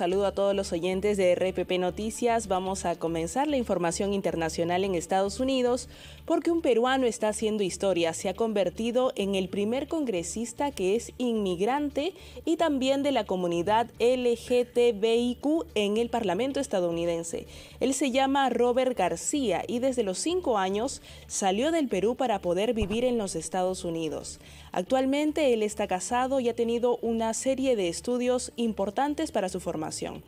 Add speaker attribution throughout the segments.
Speaker 1: Saludo a todos los oyentes de RPP Noticias. Vamos a comenzar la información internacional en Estados Unidos porque un peruano está haciendo historia. Se ha convertido en el primer congresista que es inmigrante y también de la comunidad LGTBIQ en el Parlamento estadounidense. Él se llama Robert García y desde los cinco años salió del Perú para poder vivir en los Estados Unidos. Actualmente él está casado y ha tenido una serie de estudios importantes para su formación información.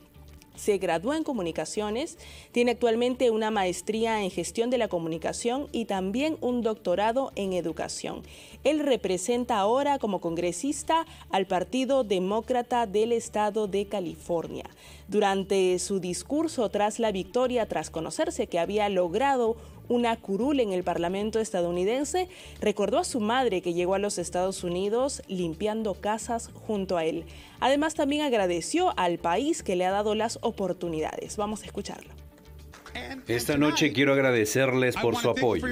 Speaker 1: Se graduó en comunicaciones, tiene actualmente una maestría en gestión de la comunicación y también un doctorado en educación. Él representa ahora como congresista al Partido Demócrata del Estado de California. Durante su discurso tras la victoria, tras conocerse que había logrado una curul en el Parlamento estadounidense, recordó a su madre que llegó a los Estados Unidos limpiando casas junto a él. Además, también agradeció al país que le ha dado las oportunidades. Vamos a escucharlo.
Speaker 2: Esta noche quiero agradecerles por su apoyo.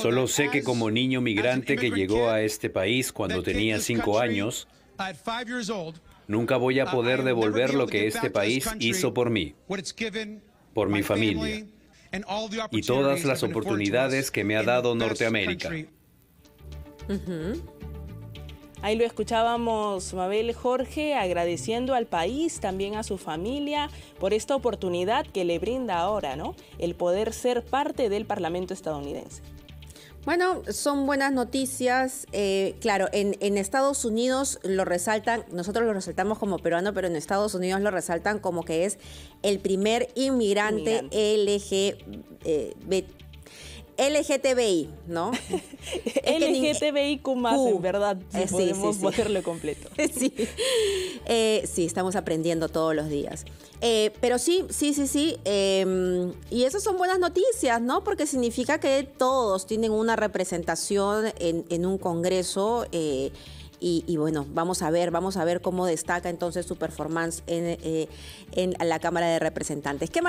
Speaker 2: Solo sé que como niño migrante que llegó a este país cuando tenía cinco años, nunca voy a poder devolver lo que este país hizo por mí, por mi familia y todas las oportunidades que me ha dado Norteamérica.
Speaker 1: Ahí lo escuchábamos Mabel Jorge agradeciendo al país, también a su familia, por esta oportunidad que le brinda ahora, ¿no? El poder ser parte del Parlamento estadounidense. Bueno, son
Speaker 3: buenas noticias. Eh, claro, en, Estados Unidos lo resaltan, nosotros lo resaltamos como peruano, pero en Estados Unidos lo resaltan como que es el primer inmigrante, inmigrante. LGBT. LGTBI, ¿no? LGTBI más, en verdad, eh, sí, podemos sí, completo. sí. Eh, sí, estamos aprendiendo todos los días. Eh, pero sí, sí, sí, sí. Em, y esas son buenas noticias, ¿no? Porque significa que todos tienen una representación en, un congreso. Y, bueno, vamos a ver, vamos a ver cómo destaca entonces su performance en, en la Cámara de Representantes. ¿Qué